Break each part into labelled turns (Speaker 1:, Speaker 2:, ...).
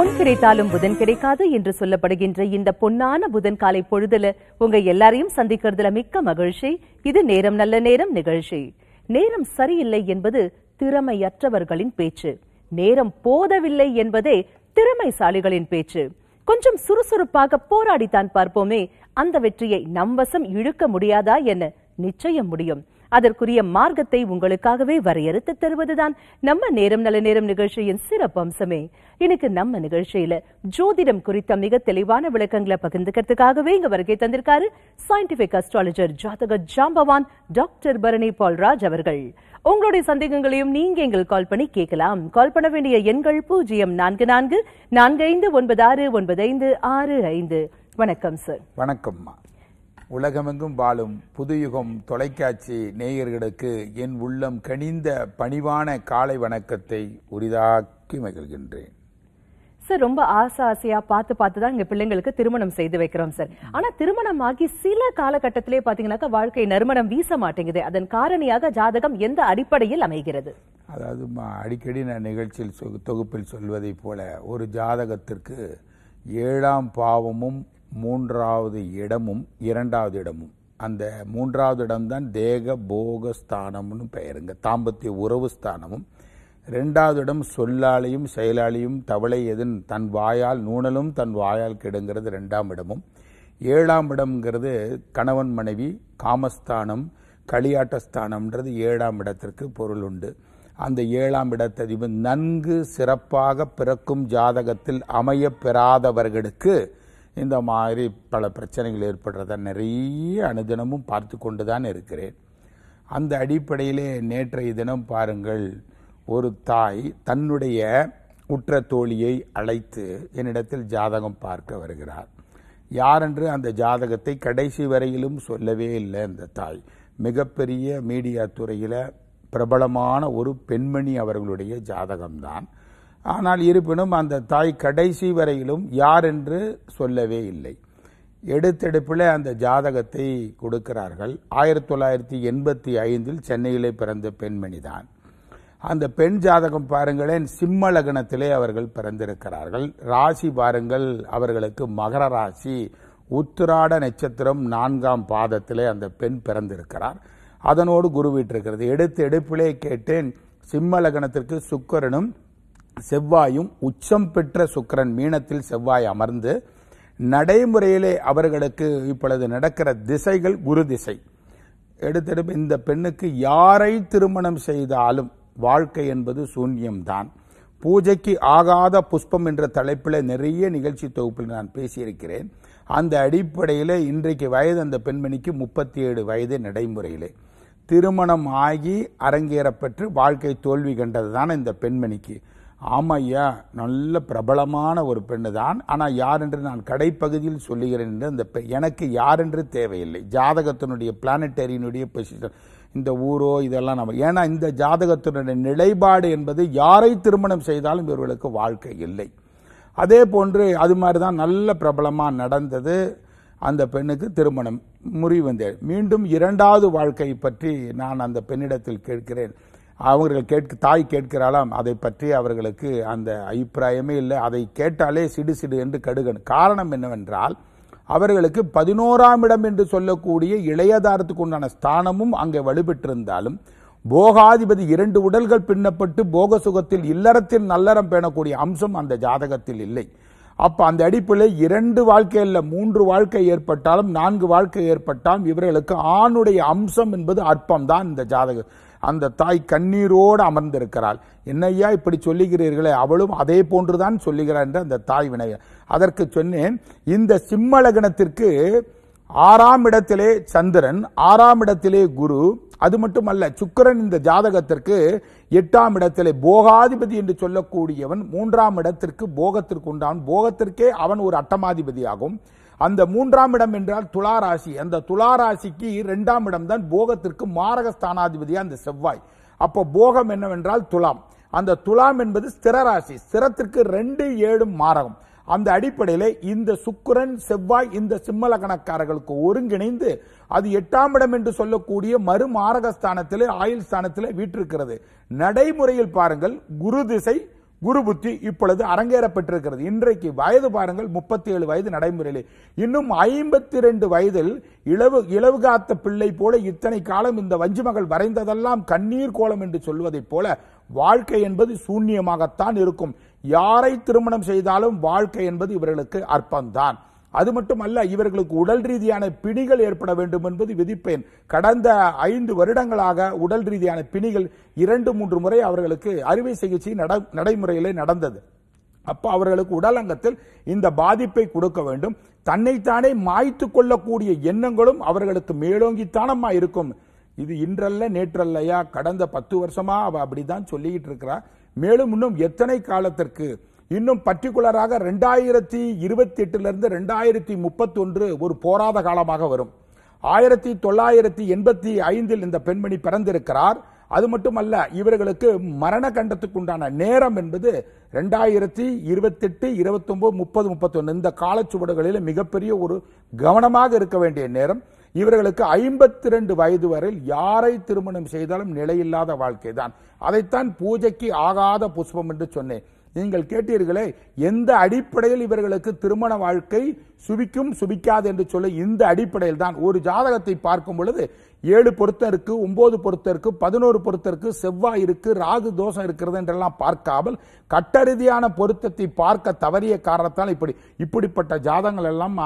Speaker 1: பொன் கிடைத்தாலும் புதன் கிடைக்காது என்று சொல்லப்படுகின்ற இந்த பொன்னான புதன் காலை பொழுதுல உங்க எல்லாரையும் சந்திக்கிறதுல மிக்க மகிழ்ச்சி இது நேரம் நல்ல நேரம் நிகழ்ச்சி நேரம் சரியில்லை என்பது திறமையற்றவர்களின் பேச்சு நேரம் போதவில்லை என்பதே திறமைசாலிகளின் பேச்சு கொஞ்சம் சுறுசுறுப்பாக போராடித்தான் பார்ப்போமே அந்த வெற்றியை நம் வசம் இழுக்க முடியாதா என நிச்சயம் முடியும் அதற்குரிய மார்க்கத்தை உங்களுக்காகவே வரையறுத்து தருவதுதான் நம்ம நேரம் நல்ல நேரம் நிகழ்ச்சியின் சிறப்பு அம்சமே இன்னைக்கு நம்ம நிகழ்ச்சியில ஜோதிடம் குறித்த மிக தெளிவான விளக்கங்களை பகிர்ந்துக்கிறதுக்காகவே இங்க வருகை தந்திருக்காரு சயின்டிபிக் அஸ்ட்ராலஜர் ஜாதக ஜாம்பவான் டாக்டர் பரணி பால்ராஜ் அவர்கள் உங்களுடைய சந்தேகங்களையும் நீங்க எங்கள் கால் பண்ணி கேட்கலாம் கால் பண்ண வேண்டிய எண்கள் பூஜ்ஜியம் நான்கு நான்கு நான்கு ஐந்து ஒன்பது ஆறு ஒன்பது ஐந்து ஆறு ஐந்து வணக்கம் சார்
Speaker 2: வணக்கம்மா உலகமெங்கும் வாழும் புதுயுகம் தொலைக்காட்சி நேயர்களுக்கு என் உள்ளம் கனிந்த பணிவான காலை வணக்கத்தை உரிதாக்கி மகிழ்கின்றேன்
Speaker 1: சார் ரொம்ப ஆசை ஆசையா பார்த்து பார்த்து தான் இங்க பிள்ளைங்களுக்கு திருமணம் செய்து வைக்கிறோம் சார் ஆனா திருமணம் ஆகி சில காலகட்டத்திலே பாத்தீங்கன்னாக்கா வாழ்க்கை நறுமணம் வீச மாட்டேங்குது அதன் காரணியாக ஜாதகம் எந்த அடிப்படையில் அமைகிறது
Speaker 2: அதாவது அடிக்கடி நான் நிகழ்ச்சியில் தொகுப்பில் சொல்வதை போல ஒரு ஜாதகத்திற்கு ஏழாம் பாவமும் மூன்றாவது இடமும் இரண்டாவது இடமும் அந்த மூன்றாவது இடம்தான் தேக போக ஸ்தானம்னு பெயருங்க தாம்பத்திய உறவு ஸ்தானமும் ரெண்டாவது இடம் சொல்லாலையும் செயலாளியும் தவளை எதன் தன் வாயால் நூணலும் தன் வாயால் கெடுங்கிறது ரெண்டாம் இடமும் ஏழாம் இடம்ங்கிறது கணவன் மனைவி காமஸ்தானம் களியாட்டஸ்தானம்ன்றது ஏழாம் இடத்திற்கு பொருள் உண்டு அந்த ஏழாம் இடத்ததிபன் நன்கு சிறப்பாக பிறக்கும் ஜாதகத்தில் அமையப் பெறாதவர்களுக்கு இந்த மாதிரி பல பிரச்சனைகள் ஏற்படுறத நிறைய அனுதினமும் பார்த்து கொண்டு தான் இருக்கிறேன் அந்த அடிப்படையிலே நேற்றைய தினம் பாருங்கள் ஒரு தாய் தன்னுடைய உற்ற தோழியை அழைத்து என்னிடத்தில் ஜாதகம் பார்க்க வருகிறார் யாரென்று அந்த ஜாதகத்தை கடைசி வரையிலும் சொல்லவே இல்லை இந்த தாய் மிகப்பெரிய மீடியா துறையில் பிரபலமான ஒரு பெண்மணி அவர்களுடைய ஜாதகம்தான் ஆனால் இருப்பினும் அந்த தாய் கடைசி வரையிலும் யார் என்று சொல்லவே இல்லை எடுத்தெடுப்பில் அந்த ஜாதகத்தை கொடுக்கிறார்கள் ஆயிரத்தி தொள்ளாயிரத்தி எண்பத்தி ஐந்தில் சென்னையிலே பிறந்த பெண்மணி தான் அந்த பெண் ஜாதகம் பாருங்களேன் சிம்ம லக்னத்திலே அவர்கள் பிறந்திருக்கிறார்கள் ராசி பாருங்கள் அவர்களுக்கு மகர ராசி உத்திராட நட்சத்திரம் நான்காம் பாதத்திலே அந்த பெண் பிறந்திருக்கிறார் அதனோடு குருவிட்டிருக்கிறது எடுத்து எடுப்பிலே கேட்டேன் சிம்ம லக்னத்திற்கு சுக்கரனும் செவ்வாயும் உச்சம் பெற்ற சுக்கரன் மீனத்தில் செவ்வாய் அமர்ந்து நடைமுறையிலே அவர்களுக்கு இப்பொழுது நடக்கிற திசைகள் குரு திசை எடுத்தெடுப்பு இந்த பெண்ணுக்கு யாரை திருமணம் செய்தாலும் வாழ்க்கை என்பது சூன்யம்தான் பூஜைக்கு ஆகாத புஷ்பம் என்ற தலைப்பில் நிறைய நிகழ்ச்சி தொகுப்பில் நான் பேசியிருக்கிறேன் அந்த அடிப்படையில் இன்றைக்கு வயது அந்த பெண்மணிக்கு முப்பத்தி ஏழு வயது நடைமுறையிலே திருமணம் ஆகி அரங்கேறப்பெற்று வாழ்க்கை தோல்வி கண்டது தான் இந்த பெண்மணிக்கு ஆமையா நல்ல பிரபலமான ஒரு பெண்ணு தான் ஆனால் யார் என்று நான் கடைப்பகுதியில் சொல்லுகிறேன் என்று அந்த எனக்கு யார் என்று தேவையில்லை ஜாதகத்தினுடைய பிளானட்டரியினுடைய பொசிஷன் இந்த ஊரோ இதெல்லாம் நம்ம ஏன்னா இந்த ஜாதகத்தினுடைய நிலைப்பாடு என்பது யாரை திருமணம் செய்தாலும் இவர்களுக்கு வாழ்க்கை இல்லை அதே போன்று அது மாதிரி தான் நல்ல பிரபலமாக நடந்தது அந்த பெண்ணுக்கு திருமணம் முறிவந்தேன் மீண்டும் இரண்டாவது வாழ்க்கை பற்றி நான் அந்த பெண்ணிடத்தில் கேட்கிறேன் அவர்கள் கேட்க தாய் கேட்கிறாளாம் அதை பற்றி அவர்களுக்கு அந்த அபிப்பிராயமே இல்லை அதை கேட்டாலே சிடு சிடு என்று கடுகன் காரணம் என்னவென்றால் அவர்களுக்கு பதினோராம் இடம் என்று சொல்லக்கூடிய இளையதாரத்துக்கு உண்டான ஸ்தானமும் அங்கே வலுப்பெற்றிருந்தாலும் போகாதிபதி இரண்டு உடல்கள் பின்னப்பட்டு போக சுகத்தில் இல்லறத்தில் நல்லறம் பேணக்கூடிய அம்சம் அந்த ஜாதகத்தில் இல்லை அப்போ அந்த அடிப்பில் இரண்டு வாழ்க்கையில் மூன்று வாழ்க்கை ஏற்பட்டாலும் நான்கு வாழ்க்கை ஏற்பட்டாலும் இவர்களுக்கு ஆணுடைய அம்சம் என்பது அற்பம்தான் இந்த ஜாதகம் அந்த தாய் கண்ணீரோடு அமர்ந்திருக்கிறாள் என்னையா இப்படி சொல்லுகிறீர்களே அவளும் அதே போன்றுதான் சொல்லுகிறாள் என்று அந்த தாய் வினைய அதற்கு சொன்னேன் இந்த சிம்மலகணத்திற்கு ஆறாம் இடத்திலே சந்திரன் ஆறாம் இடத்திலே குரு அது மட்டுமல்ல சுக்கரன் இந்த ஜாதகத்திற்கு எட்டாம் இடத்திலே போகாதிபதி என்று சொல்லக்கூடியவன் மூன்றாம் இடத்திற்கு போகத்திற்கு உண்டான் போகத்திற்கே அவன் ஒரு அட்டமாதிபதியாகும் ஆகும் அந்த மூன்றாம் இடம் என்றால் துளாராசி அந்த துளாராசிக்கு இரண்டாம் இடம் தான் போகத்திற்கு மாரக ஸ்தானாதிபதியா அந்த செவ்வாய் அப்போ போகம் என்னவென்றால் துலாம் அந்த துலாம் என்பது ஸ்திரராசி ஸ்திரத்திற்கு ரெண்டு ஏழு மாரகம் அந்த அடிப்படையில் இந்த சுக்குரன் செவ்வாய் இந்த சிம்மல கணக்காரர்களுக்கு ஒருங்கிணைந்து அது எட்டாம் இடம் என்று சொல்லக்கூடிய மறுமாரக ஸ்தானத்திலே ஆயுள் ஸ்தானத்திலே வீற்றிருக்கிறது நடைமுறையில் பாருங்கள் குரு திசை குரு புத்தி இப்பொழுது அரங்கேறப்பட்டிருக்கிறது இன்றைக்கு வயது பாருங்கள் முப்பத்தி ஏழு வயது நடைமுறையிலே இன்னும் ஐம்பத்தி ரெண்டு வயதில் இளவு இளவு காத்த பிள்ளை போல இத்தனை காலம் இந்த வஞ்சி மகள் வரைந்ததெல்லாம் கண்ணீர் கோலம் என்று சொல்வதைப் போல வாழ்க்கை என்பது சூன்யமாகத்தான் இருக்கும் யாரை திருமணம் செய்தாலும் வாழ்க்கை என்பது இவர்களுக்கு அற்பம்தான் அது மட்டுமல்ல இவர்களுக்கு உடல் ரீதியான பிணிகள் ஏற்பட வேண்டும் என்பது விதிப்பேன் கடந்த ஐந்து வருடங்களாக உடல் ரீதியான பிணிகள் இரண்டு மூன்று முறை அவர்களுக்கு அறுவை சிகிச்சை நடைமுறையிலே நடந்தது அப்போ அவர்களுக்கு உடல் அங்கத்தில் இந்த பாதிப்பை கொடுக்க வேண்டும் தன்னைத்தானே மாய்த்து கொள்ளக்கூடிய எண்ணங்களும் அவர்களுக்கு மேலோங்கித்தானமா இருக்கும் இது இன்றல்ல நேற்றல்லையா கடந்த பத்து வருஷமா அவ அப்படிதான் சொல்லிக்கிட்டு இருக்கிறா மேலும் இன்னும் எத்தனை காலத்திற்கு இன்னும் பர்டிகுலராக ரெண்டாயிரத்தி இருபத்தி எட்டுலேருந்து ரெண்டாயிரத்தி முப்பத்தொன்று ஒரு போராத காலமாக வரும் ஆயிரத்தி தொள்ளாயிரத்தி எண்பத்தி ஐந்தில் இந்த பெண்மணி பிறந்திருக்கிறார் அது மட்டுமல்ல இவர்களுக்கு மரண கண்டத்துக்குண்டான நேரம் என்பது ரெண்டாயிரத்தி இருபத்தெட்டு இருபத்தொம்போது முப்பது முப்பத்தொன்று இந்த காலச்சுவடுகளில் மிகப்பெரிய ஒரு கவனமாக இருக்க வேண்டிய நேரம் இவர்களுக்கு ஐம்பத்தி ரெண்டு வயது வரையில் யாரை திருமணம் செய்தாலும் நிலையில்லாத வாழ்க்கை தான் அதைத்தான் பூஜைக்கு ஆகாத புஷ்பம் என்று சொன்னேன் நீங்கள் கேட்டீர்களே எந்த அடிப்படையில் இவர்களுக்கு திருமண வாழ்க்கை சுபிக்கும் சுபிக்காது என்று சொல்லி இந்த அடிப்படையில் தான் ஒரு ஜாதகத்தை பார்க்கும் பொழுது ஏழு பொருத்தம் இருக்கு ஒன்பது பொருத்தருக்கு இருக்கு பதினோரு பொருத்தருக்கு இருக்கு செவ்வாய் இருக்கு ராகு தோஷம் இருக்கிறது என்றெல்லாம் பார்க்காமல் கட்டரீதியான பொருத்தத்தை பார்க்க தவறிய காரணத்தால் இப்படி இப்படிப்பட்ட ஜாதகங்கள் எல்லாம்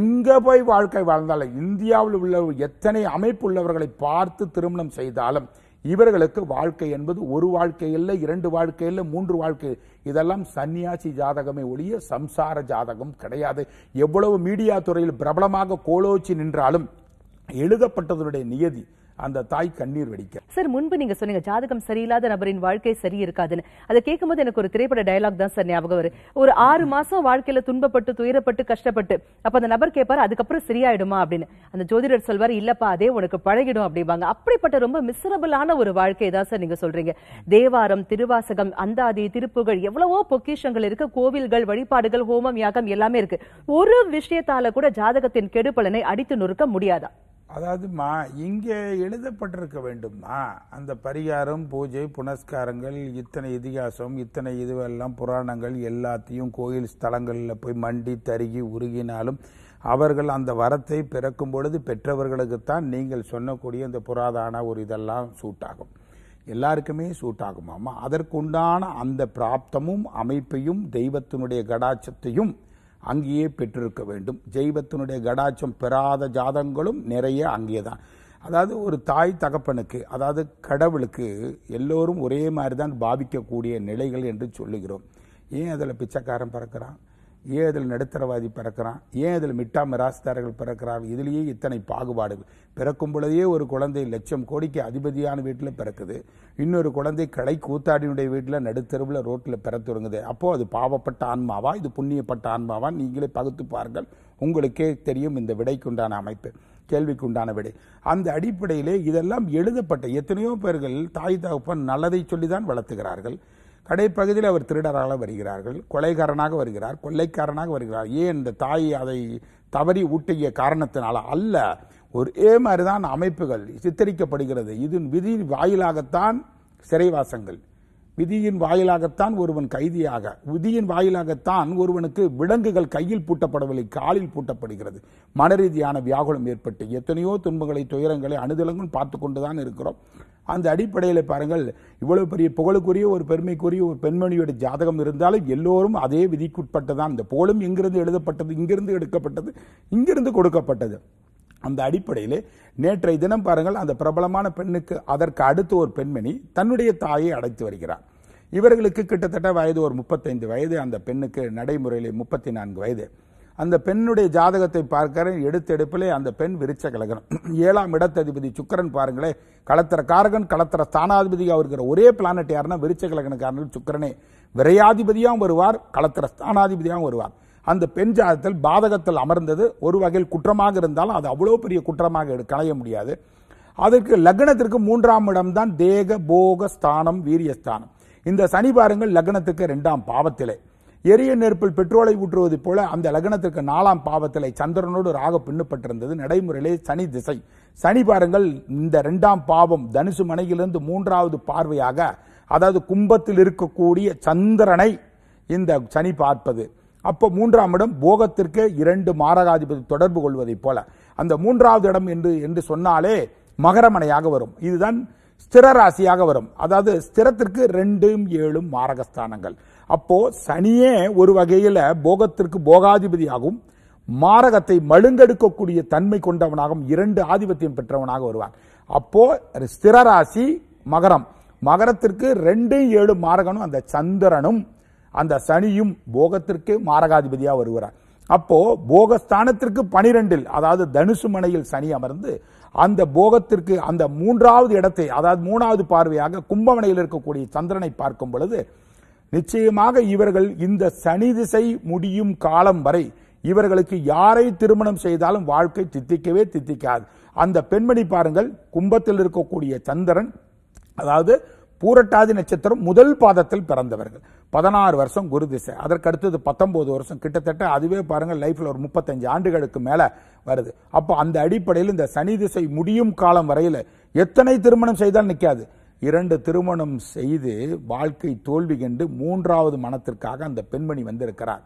Speaker 2: எங்க போய் வாழ்க்கை வாழ்ந்தாலும் இந்தியாவில் உள்ள எத்தனை அமைப்பு உள்ளவர்களை பார்த்து திருமணம் செய்தாலும் இவர்களுக்கு வாழ்க்கை என்பது ஒரு வாழ்க்கை இல்லை இரண்டு வாழ்க்கை இல்லை மூன்று வாழ்க்கை இதெல்லாம் சன்னியாசி ஜாதகமே ஒழிய சம்சார ஜாதகம் கிடையாது எவ்வளவு மீடியா துறையில் பிரபலமாக கோலோச்சி நின்றாலும் எழுதப்பட்டதனுடைய நியதி அந்த தாய் கண்ணீர் வெடிக்க
Speaker 1: சார் முன்பு நீங்க சொன்னீங்க ஜாதகம் சரியில்லாத நபரின் வாழ்க்கை சரி இருக்காதுன்னு அதை கேட்கும் போது எனக்கு ஒரு திரைப்பட டயலாக் தான் சார் ஞாபகம் வரும் ஒரு ஆறு மாசம் வாழ்க்கையில துன்பப்பட்டு துயரப்பட்டு கஷ்டப்பட்டு அப்ப அந்த நபர் கேட்பாரு அதுக்கப்புறம் சரியாயிடுமா அப்படின்னு அந்த ஜோதிடர் சொல்வாரு இல்லப்பா அதே உனக்கு பழகிடும் அப்படிம்பாங்க அப்படிப்பட்ட ரொம்ப மிஸ்ரபிளான ஒரு வாழ்க்கை தான் சார் நீங்க சொல்றீங்க தேவாரம் திருவாசகம் அந்தாதி திருப்புகள் எவ்வளவோ பொக்கிஷங்கள் இருக்கு கோவில்கள் வழிபாடுகள் ஹோமம் யாகம் எல்லாமே இருக்கு ஒரு விஷயத்தால கூட ஜாதகத்தின் கெடுபலனை அடித்து நொறுக்க முடியாதா
Speaker 2: அதாவது மா இங்கே எழுதப்பட்டிருக்க வேண்டுமா அந்த பரிகாரம் பூஜை புனஸ்காரங்கள் இத்தனை இதிகாசம் இத்தனை இதுவெல்லாம் புராணங்கள் எல்லாத்தையும் கோயில் ஸ்தலங்களில் போய் மண்டி தருகி உருகினாலும் அவர்கள் அந்த வரத்தை பிறக்கும் பொழுது பெற்றவர்களுக்குத்தான் நீங்கள் சொன்னக்கூடிய இந்த புராதான ஒரு இதெல்லாம் சூட்டாகும் எல்லாருக்குமே சூட்டாகுமாமா அதற்குண்டான அந்த பிராப்தமும் அமைப்பையும் தெய்வத்தினுடைய கடாட்சத்தையும் அங்கேயே பெற்றிருக்க வேண்டும் ஜெய்வத்தினுடைய கடாச்சம் பெறாத ஜாதங்களும் நிறைய அங்கே தான் அதாவது ஒரு தாய் தகப்பனுக்கு அதாவது கடவுளுக்கு எல்லோரும் ஒரே மாதிரி தான் பாவிக்கக்கூடிய நிலைகள் என்று சொல்லுகிறோம் ஏன் அதில் பிச்சைக்காரன் பறக்கிறான் ஏன் இதில் நடுத்தரவாதி பிறக்கிறான் ஏன் இதில் மிட்டா மிராஸ்தாரர்கள் பிறக்கிறார்கள் இதிலேயே இத்தனை பாகுபாடுகள் பிறக்கும் பொழுதே ஒரு குழந்தை லட்சம் கோடிக்கு அதிபதியான வீட்டில் பிறக்குது இன்னொரு குழந்தை கடை கூத்தாடினுடைய வீட்டில் நடுத்தருவில் ரோட்டில் பெற தொடங்குது அப்போது அது பாவப்பட்ட ஆன்மாவா இது புண்ணியப்பட்ட ஆன்மாவா நீங்களே பகுத்து பாருங்கள் உங்களுக்கே தெரியும் இந்த விடைக்குண்டான அமைப்பு கேள்விக்குண்டான விடை அந்த அடிப்படையிலே இதெல்லாம் எழுதப்பட்ட எத்தனையோ பேர்கள் தாய் தகப்பன் நல்லதை சொல்லி தான் வளர்த்துகிறார்கள் கடைப்பகுதியில் அவர் திருடராக வருகிறார்கள் கொலைகாரனாக வருகிறார் கொள்ளைக்காரனாக வருகிறார் ஏன் இந்த தாய் அதை தவறி ஊட்டிய காரணத்தினால அல்ல ஒரே மாதிரிதான் அமைப்புகள் சித்தரிக்கப்படுகிறது இதன் விதி வாயிலாகத்தான் சிறைவாசங்கள் விதியின் வாயிலாகத்தான் ஒருவன் கைதியாக விதியின் வாயிலாகத்தான் ஒருவனுக்கு விலங்குகள் கையில் பூட்டப்படவில்லை காலில் பூட்டப்படுகிறது மன ரீதியான வியாகுலம் ஏற்பட்டு எத்தனையோ துன்பங்களை துயரங்களை அணுதலங்கும் பார்த்து கொண்டு தான் இருக்கிறோம் அந்த அடிப்படையில் பாருங்கள் இவ்வளவு பெரிய புகழுக்குரிய ஒரு பெருமைக்குரிய ஒரு பெண்மணியோட ஜாதகம் இருந்தாலும் எல்லோரும் அதே விதிக்குட்பட்டதான் தான் இந்த புகழும் இங்கிருந்து எழுதப்பட்டது இங்கிருந்து எடுக்கப்பட்டது இங்கிருந்து கொடுக்கப்பட்டது அந்த அடிப்படையில் நேற்றைய தினம் பாருங்கள் அந்த பிரபலமான பெண்ணுக்கு அதற்கு அடுத்து ஒரு பெண்மணி தன்னுடைய தாயை அடைத்து வருகிறார் இவர்களுக்கு கிட்டத்தட்ட வயது ஒரு முப்பத்தைந்து வயது அந்த பெண்ணுக்கு நடைமுறையில் முப்பத்தி நான்கு வயது அந்த பெண்ணுடைய ஜாதகத்தை பார்க்கிற எடுத்தெடுப்பிலே அந்த பெண் விரிச்ச கலகரம் ஏழாம் இடத்ததிபதி சுக்கரன் பாருங்களே களத்திர காரகன் களத்திர ஸ்தானாதிபதி அவருக்கிற ஒரே பிளானட் யாருன்னா விரிச்ச கலகணக்காரன் சுக்கரனே விரையாதிபதியாகவும் வருவார் களத்திர ஸ்தானாதிபதியாகவும் வருவார் அந்த பெண் ஜாதத்தில் பாதகத்தில் அமர்ந்தது ஒரு வகையில் குற்றமாக இருந்தாலும் அது அவ்வளோ பெரிய குற்றமாக களைய முடியாது அதற்கு லக்னத்திற்கு மூன்றாம் இடம்தான் தேக போக ஸ்தானம் வீரியஸ்தானம் இந்த சனி பாருங்கள் லக்னத்துக்கு ரெண்டாம் பாவத்திலே எரிய நெருப்பில் பெட்ரோலை ஊற்றுவது போல அந்த லக்னத்திற்கு நாலாம் பாவத்திலே சந்திரனோடு ராக பின்னப்பட்டிருந்தது நடைமுறையிலே சனி திசை சனி பாருங்கள் இந்த ரெண்டாம் பாவம் தனுசு மனையிலிருந்து மூன்றாவது பார்வையாக அதாவது கும்பத்தில் இருக்கக்கூடிய சந்திரனை இந்த சனி பார்ப்பது அப்போ மூன்றாம் இடம் போகத்திற்கு இரண்டு மாரகாதிபதி தொடர்பு கொள்வதைப் போல அந்த மூன்றாவது இடம் என்று என்று சொன்னாலே மகரமனையாக வரும் இதுதான் ஸ்திர ராசியாக வரும் அதாவது ஸ்திரத்திற்கு ரெண்டும் ஏழும் மாரகஸ்தானங்கள் அப்போ சனியே ஒரு வகையில் போகத்திற்கு போகாதிபதியாகவும் மாரகத்தை மழுங்கெடுக்கக்கூடிய தன்மை கொண்டவனாகவும் இரண்டு ஆதிபத்தியம் பெற்றவனாக வருவான் அப்போ ஸ்திர ராசி மகரம் மகரத்திற்கு ரெண்டு ஏழு மாரகனும் அந்த சந்திரனும் அந்த சனியும் போகத்திற்கு மாரகாதிபதியாக வருகிறார் அப்போ போகஸ்தானத்திற்கு பனிரெண்டில் அதாவது தனுசு மனையில் சனி அமர்ந்து அந்த போகத்திற்கு அந்த மூன்றாவது இடத்தை அதாவது மூணாவது பார்வையாக கும்பமனையில் இருக்கக்கூடிய சந்திரனை பார்க்கும் பொழுது நிச்சயமாக இவர்கள் இந்த சனி திசை முடியும் காலம் வரை இவர்களுக்கு யாரை திருமணம் செய்தாலும் வாழ்க்கை தித்திக்கவே தித்திக்காது அந்த பெண்மணி பாருங்கள் கும்பத்தில் இருக்கக்கூடிய சந்திரன் அதாவது பூரட்டாதி நட்சத்திரம் முதல் பாதத்தில் பிறந்தவர்கள் பதினாறு வருஷம் குரு திசை அதற்கு அடுத்தது பத்தொன்பது வருஷம் கிட்டத்தட்ட அதுவே பாருங்கள் லைஃப்பில் ஒரு முப்பத்தஞ்சு ஆண்டுகளுக்கு மேலே வருது அப்போ அந்த அடிப்படையில் இந்த சனி திசை முடியும் காலம் வரையில் எத்தனை திருமணம் செய்தால் நிற்காது இரண்டு திருமணம் செய்து வாழ்க்கை தோல்வி கண்டு மூன்றாவது மனத்திற்காக அந்த பெண்மணி வந்திருக்கிறார்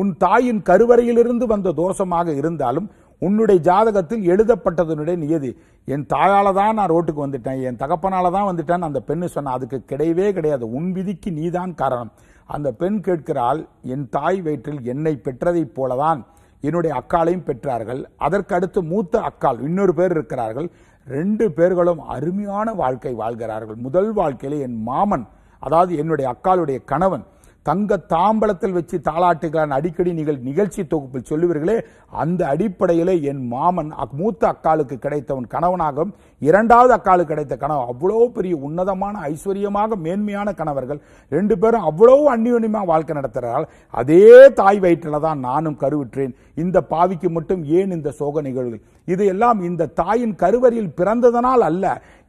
Speaker 2: உன் தாயின் கருவறையிலிருந்து வந்த தோஷமாக இருந்தாலும் உன்னுடைய ஜாதகத்தில் எழுதப்பட்டதனுடைய நியதி என் தாயால் தான் நான் ரோட்டுக்கு வந்துட்டேன் என் தகப்பனால தான் வந்துட்டேன் அந்த பெண்ணு சொன்ன அதுக்கு கிடையவே கிடையாது உன் விதிக்கு நீதான் காரணம் அந்த பெண் கேட்கிறாள் என் தாய் வயிற்றில் என்னை பெற்றதைப் போலதான் என்னுடைய அக்காலையும் பெற்றார்கள் அதற்கு அடுத்து மூத்த அக்கால் இன்னொரு பேர் இருக்கிறார்கள் ரெண்டு பேர்களும் அருமையான வாழ்க்கை வாழ்கிறார்கள் முதல் வாழ்க்கையில் என் மாமன் அதாவது என்னுடைய அக்காளுடைய கணவன் தங்க தாம்பளத்தில் வச்சு தாளாட்டுகிறான் அடிக்கடி நீங்கள் நிகழ்ச்சி தொகுப்பில் சொல்லுவீர்களே அந்த அடிப்படையிலே என் மாமன் மூத்த அக்காளுக்கு கிடைத்தவன் கணவனாகும் இரண்டாவது அக்காளுக்கு கிடைத்த கணவன் அவ்வளோ பெரிய உன்னதமான ஐஸ்வர்யமாக மேன்மையான கணவர்கள் ரெண்டு பேரும் அவ்வளோ அந்நியோன்யமாக வாழ்க்கை நடத்துகிறார்கள் அதே தாய் வயிற்றில் தான் நானும் கருவிற்றேன் இந்த பாவிக்கு மட்டும் ஏன் இந்த சோக நிகழ்வுகள் இது எல்லாம் இந்த தாயின் கருவறையில் பிறந்ததனால் அல்ல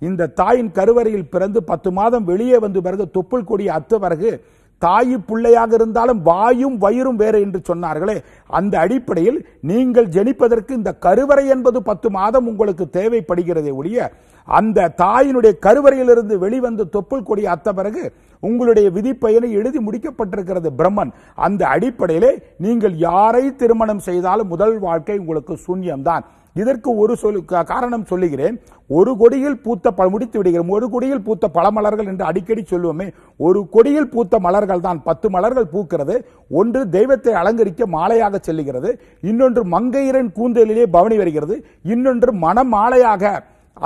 Speaker 2: இந்த தாயின் கருவறையில் பிறந்து பத்து மாதம் வெளியே வந்து பிறகு தொப்புள் கொடி அத்து பிறகு தாயு பிள்ளையாக இருந்தாலும் வாயும் வயிறும் வேறு என்று சொன்னார்களே அந்த அடிப்படையில் நீங்கள் ஜெனிப்பதற்கு இந்த கருவறை என்பது பத்து மாதம் உங்களுக்கு தேவைப்படுகிறதே ஒழிய அந்த தாயினுடைய கருவறையிலிருந்து வெளிவந்து தொப்புள் கொடி அத்த பிறகு உங்களுடைய விதிப்பயனை எழுதி முடிக்கப்பட்டிருக்கிறது பிரம்மன் அந்த அடிப்படையிலே நீங்கள் யாரை திருமணம் செய்தாலும் முதல் வாழ்க்கை உங்களுக்கு சூன்யம்தான் இதற்கு ஒரு சொல் காரணம் சொல்லுகிறேன் ஒரு கொடியில் பூத்த ப முடித்து விடுகிறோம் ஒரு கொடியில் பூத்த பல மலர்கள் என்று அடிக்கடி சொல்லுவோமே ஒரு கொடியில் பூத்த மலர்கள் தான் பத்து மலர்கள் பூக்கிறது ஒன்று தெய்வத்தை அலங்கரிக்க மாலையாக செல்லுகிறது இன்னொன்று மங்கையரன் கூந்தலிலே பவனி வருகிறது இன்னொன்று மன மாலையாக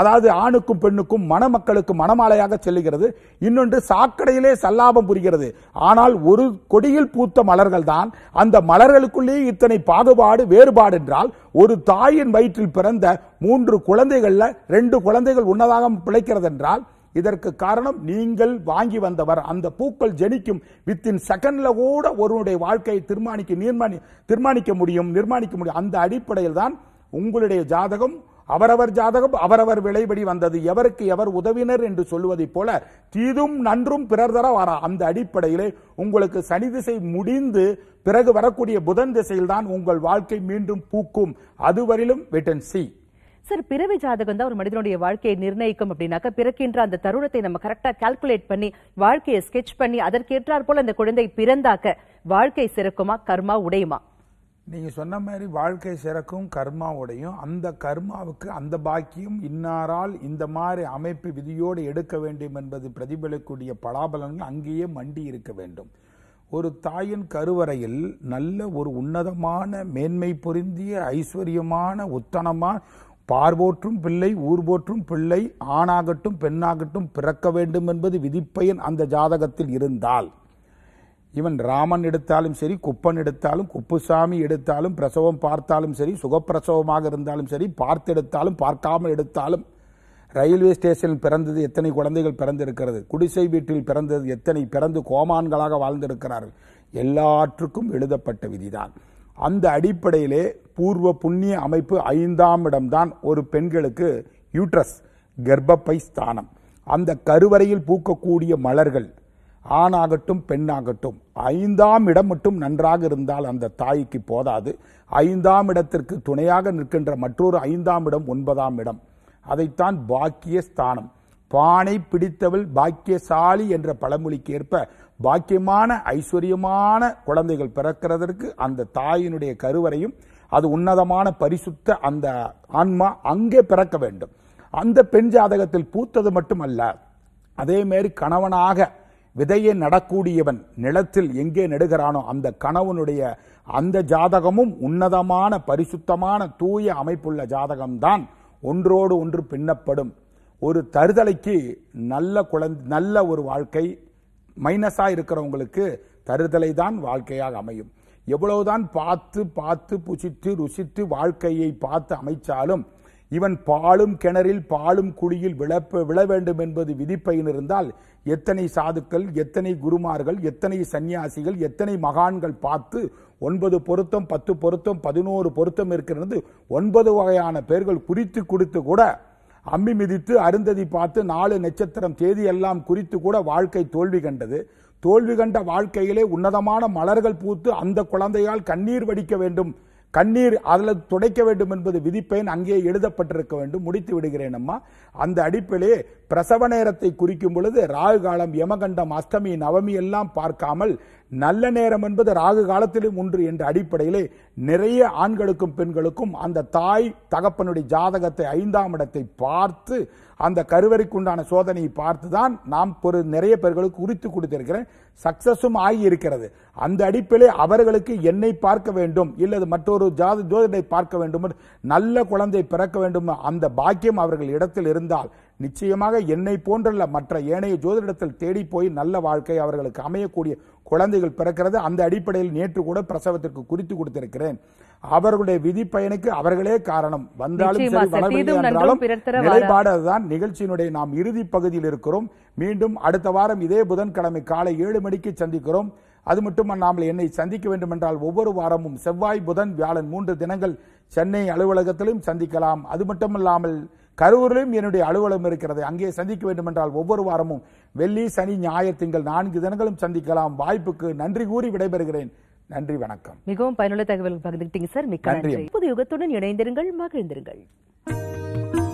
Speaker 2: அதாவது ஆணுக்கும் பெண்ணுக்கும் மணமக்களுக்கு மணமாலையாக செல்லுகிறது இன்னொன்று சாக்கடையிலே சல்லாபம் புரிகிறது ஆனால் ஒரு கொடியில் பூத்த மலர்கள் தான் அந்த மலர்களுக்குள்ளேயே இத்தனை பாகுபாடு வேறுபாடு என்றால் ஒரு தாயின் வயிற்றில் பிறந்த மூன்று குழந்தைகள்ல ரெண்டு குழந்தைகள் உன்னதாக பிழைக்கிறது என்றால் இதற்கு காரணம் நீங்கள் வாங்கி வந்தவர் அந்த பூக்கள் ஜெனிக்கும் வித்தின் செகண்ட்ல கூட ஒருவனுடைய வாழ்க்கையை தீர்மானிக்க நிர்மாணி தீர்மானிக்க முடியும் நிர்மாணிக்க முடியும் அந்த அடிப்படையில் தான் உங்களுடைய ஜாதகம் அவரவர் ஜாதகம் அவரவர் விளைபடி வந்தது எவருக்கு எவர் உதவினர் என்று சொல்வதைப் போல தீதும் நன்றும் பிறர் தர வரா அந்த அடிப்படையிலே உங்களுக்கு சனி திசை முடிந்து பிறகு வரக்கூடிய புதன் திசையில் தான் உங்கள் வாழ்க்கை மீண்டும் பூக்கும் அதுவரையிலும் வெட்டன் சி
Speaker 1: சார் பிறவி ஜாதகம் தான் ஒரு மனிதனுடைய வாழ்க்கையை நிர்ணயிக்கும் அப்படின்னாக்க பிறக்கின்ற அந்த தருணத்தை நம்ம கரெக்டா கால்குலேட் பண்ணி வாழ்க்கையை ஸ்கெச் பண்ணி அதற்கேற்றாற் போல அந்த குழந்தை பிறந்தாக்க வாழ்க்கை சிறக்குமா கர்மா உடையுமா
Speaker 2: நீங்கள் சொன்ன மாதிரி வாழ்க்கை சிறக்கும் கர்மாவோடையும் அந்த கர்மாவுக்கு அந்த பாக்கியம் இன்னாரால் இந்த மாதிரி அமைப்பு விதியோடு எடுக்க வேண்டும் என்பது பிரதிபலிக்கூடிய பலாபலன்கள் அங்கேயே மண்டி இருக்க வேண்டும் ஒரு தாயின் கருவறையில் நல்ல ஒரு உன்னதமான மேன்மை பொருந்திய ஐஸ்வர்யமான உத்தனமான பார்வோற்றும் பிள்ளை ஊர்போற்றும் பிள்ளை ஆணாகட்டும் பெண்ணாகட்டும் பிறக்க வேண்டும் என்பது விதிப்பயன் அந்த ஜாதகத்தில் இருந்தால் இவன் ராமன் எடுத்தாலும் சரி குப்பன் எடுத்தாலும் குப்புசாமி எடுத்தாலும் பிரசவம் பார்த்தாலும் சரி சுகப்பிரசவமாக இருந்தாலும் சரி பார்த்து எடுத்தாலும் பார்க்காமல் எடுத்தாலும் ரயில்வே ஸ்டேஷனில் பிறந்தது எத்தனை குழந்தைகள் பிறந்திருக்கிறது குடிசை வீட்டில் பிறந்தது எத்தனை பிறந்து கோமான்களாக வாழ்ந்திருக்கிறார்கள் எல்லாற்றுக்கும் எழுதப்பட்ட விதிதான் அந்த அடிப்படையிலே பூர்வ புண்ணிய அமைப்பு ஐந்தாம் இடம்தான் ஒரு பெண்களுக்கு யூட்ரஸ் கர்ப்பப்பை ஸ்தானம் அந்த கருவறையில் பூக்கக்கூடிய மலர்கள் ஆணாகட்டும் பெண்ணாகட்டும் ஐந்தாம் இடம் மட்டும் நன்றாக இருந்தால் அந்த தாய்க்கு போதாது ஐந்தாம் இடத்திற்கு துணையாக நிற்கின்ற மற்றொரு ஐந்தாம் இடம் ஒன்பதாம் இடம் அதைத்தான் பாக்கிய ஸ்தானம் பானை பிடித்தவள் பாக்கியசாலி என்ற பழமொழிக்கு ஏற்ப பாக்கியமான ஐஸ்வர்யமான குழந்தைகள் பிறக்கிறதற்கு அந்த தாயினுடைய கருவறையும் அது உன்னதமான பரிசுத்த அந்த ஆன்மா அங்கே பிறக்க வேண்டும் அந்த பெண் ஜாதகத்தில் பூத்தது மட்டுமல்ல அதேமாரி கணவனாக விதையை நடக்கூடியவன் நிலத்தில் எங்கே நெடுகிறானோ அந்த கணவனுடைய அந்த ஜாதகமும் உன்னதமான பரிசுத்தமான தூய அமைப்புள்ள ஜாதகம்தான் ஒன்றோடு ஒன்று பின்னப்படும் ஒரு தருதலைக்கு நல்ல குழந்தை நல்ல ஒரு வாழ்க்கை மைனஸாக இருக்கிறவங்களுக்கு தருதலை தான் வாழ்க்கையாக அமையும் எவ்வளவுதான் பார்த்து பார்த்து புசித்து ருசித்து வாழ்க்கையை பார்த்து அமைச்சாலும் இவன் பாலும் கிணறில் பாலும் குழியில் விழப்ப விழ வேண்டும் என்பது விதிப்பையில் இருந்தால் எத்தனை சாதுக்கள் எத்தனை குருமார்கள் எத்தனை சன்னியாசிகள் எத்தனை மகான்கள் பார்த்து ஒன்பது பொருத்தம் பத்து பொருத்தம் பதினோரு பொருத்தம் இருக்கிறது ஒன்பது வகையான பெயர்கள் குறித்து கொடுத்து கூட அம்மி மிதித்து அருந்ததி பார்த்து நாலு நட்சத்திரம் தேதி எல்லாம் குறித்து கூட வாழ்க்கை தோல்வி கண்டது தோல்வி கண்ட வாழ்க்கையிலே உன்னதமான மலர்கள் பூத்து அந்த குழந்தையால் கண்ணீர் வடிக்க வேண்டும் கண்ணீர் அதில் துடைக்க வேண்டும் என்பது விதிப்பெண் அங்கே எழுதப்பட்டிருக்க வேண்டும் முடித்து விடுகிறேன் அம்மா அந்த அடிப்படையே பிரசவ நேரத்தை குறிக்கும் பொழுது ராகு காலம் யமகண்டம் அஷ்டமி நவமி எல்லாம் பார்க்காமல் நல்ல நேரம் என்பது ராகு காலத்திலும் ஒன்று என்ற அடிப்படையிலே நிறைய ஆண்களுக்கும் பெண்களுக்கும் அந்த தாய் தகப்பனுடைய ஜாதகத்தை ஐந்தாம் இடத்தை பார்த்து அந்த கருவறைக்குண்டான சோதனையை பார்த்து தான் நாம் ஒரு நிறைய பேர்களுக்கு உரித்து கொடுத்திருக்கிறேன் சக்சஸும் ஆகி இருக்கிறது அந்த அடிப்பிலே அவர்களுக்கு என்னை பார்க்க வேண்டும் இல்லது மற்றொரு ஜாத ஜோதிடை பார்க்க வேண்டும் நல்ல குழந்தை பிறக்க வேண்டும் அந்த பாக்கியம் அவர்கள் இடத்தில் இருந்தால் நிச்சயமாக என்னை போன்றல்ல மற்ற ஏனைய ஜோதிடத்தில் தேடி போய் நல்ல வாழ்க்கை அவர்களுக்கு அமையக்கூடிய குழந்தைகள் பிறக்கிறது அந்த அடிப்படையில் நேற்று கூட பிரசவத்திற்கு குறித்து கொடுத்திருக்கிறேன் அவர்களுடைய விதி பயனுக்கு அவர்களே காரணம் வந்தாலும் சரி என்றாலும் நிலைப்பாடு அதுதான் நிகழ்ச்சியினுடைய நாம் இறுதி பகுதியில் இருக்கிறோம் மீண்டும் அடுத்த வாரம் இதே புதன்கிழமை காலை ஏழு மணிக்கு சந்திக்கிறோம் அது மட்டும் நாம் என்னை சந்திக்க வேண்டும் என்றால் ஒவ்வொரு வாரமும் செவ்வாய் புதன் வியாழன் மூன்று தினங்கள் சென்னை அலுவலகத்திலும் சந்திக்கலாம் அது மட்டுமல்லாமல் கரூரிலும் என்னுடைய அலுவலகம் இருக்கிறது அங்கே சந்திக்க வேண்டும் என்றால் ஒவ்வொரு வாரமும் வெள்ளி சனி ஞாயிறு திங்கள் நான்கு தினங்களும் சந்திக்கலாம் வாய்ப்புக்கு நன்றி கூறி விடைபெறுகிறேன் நன்றி வணக்கம் மிகவும் பயனுள்ள
Speaker 1: தகவல் பகிர்ந்துட்டீங்க சார் மிக்க நன்றி புது யுகத்துடன் இணைந்திருங்கள் மகிழ்ந்திருங்கள்